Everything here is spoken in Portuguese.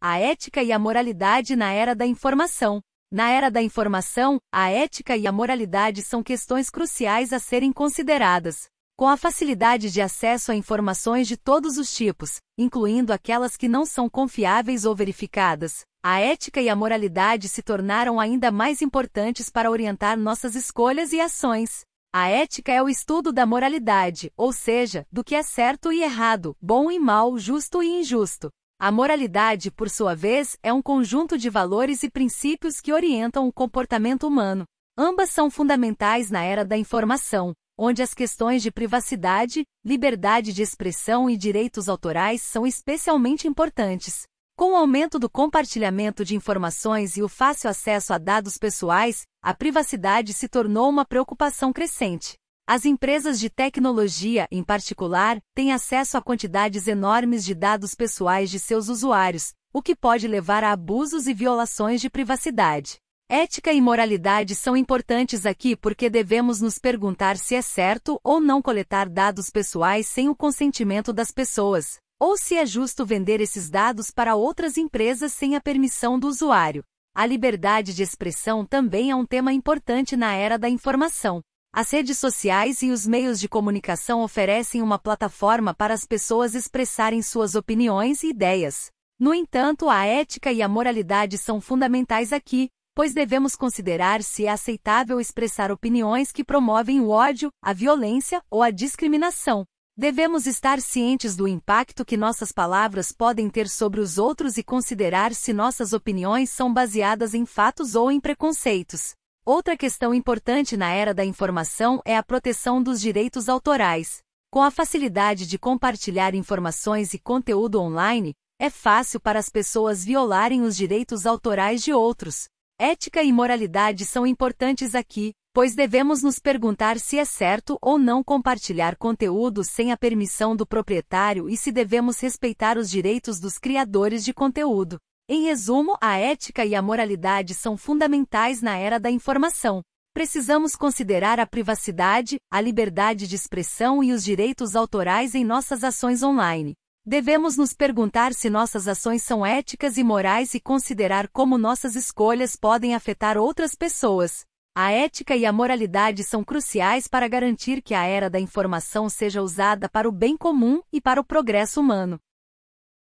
A ética e a moralidade na era da informação. Na era da informação, a ética e a moralidade são questões cruciais a serem consideradas. Com a facilidade de acesso a informações de todos os tipos, incluindo aquelas que não são confiáveis ou verificadas, a ética e a moralidade se tornaram ainda mais importantes para orientar nossas escolhas e ações. A ética é o estudo da moralidade, ou seja, do que é certo e errado, bom e mal, justo e injusto. A moralidade, por sua vez, é um conjunto de valores e princípios que orientam o comportamento humano. Ambas são fundamentais na era da informação, onde as questões de privacidade, liberdade de expressão e direitos autorais são especialmente importantes. Com o aumento do compartilhamento de informações e o fácil acesso a dados pessoais, a privacidade se tornou uma preocupação crescente. As empresas de tecnologia, em particular, têm acesso a quantidades enormes de dados pessoais de seus usuários, o que pode levar a abusos e violações de privacidade. Ética e moralidade são importantes aqui porque devemos nos perguntar se é certo ou não coletar dados pessoais sem o consentimento das pessoas, ou se é justo vender esses dados para outras empresas sem a permissão do usuário. A liberdade de expressão também é um tema importante na era da informação. As redes sociais e os meios de comunicação oferecem uma plataforma para as pessoas expressarem suas opiniões e ideias. No entanto, a ética e a moralidade são fundamentais aqui, pois devemos considerar se é aceitável expressar opiniões que promovem o ódio, a violência ou a discriminação. Devemos estar cientes do impacto que nossas palavras podem ter sobre os outros e considerar se nossas opiniões são baseadas em fatos ou em preconceitos. Outra questão importante na era da informação é a proteção dos direitos autorais. Com a facilidade de compartilhar informações e conteúdo online, é fácil para as pessoas violarem os direitos autorais de outros. Ética e moralidade são importantes aqui, pois devemos nos perguntar se é certo ou não compartilhar conteúdo sem a permissão do proprietário e se devemos respeitar os direitos dos criadores de conteúdo. Em resumo, a ética e a moralidade são fundamentais na era da informação. Precisamos considerar a privacidade, a liberdade de expressão e os direitos autorais em nossas ações online. Devemos nos perguntar se nossas ações são éticas e morais e considerar como nossas escolhas podem afetar outras pessoas. A ética e a moralidade são cruciais para garantir que a era da informação seja usada para o bem comum e para o progresso humano.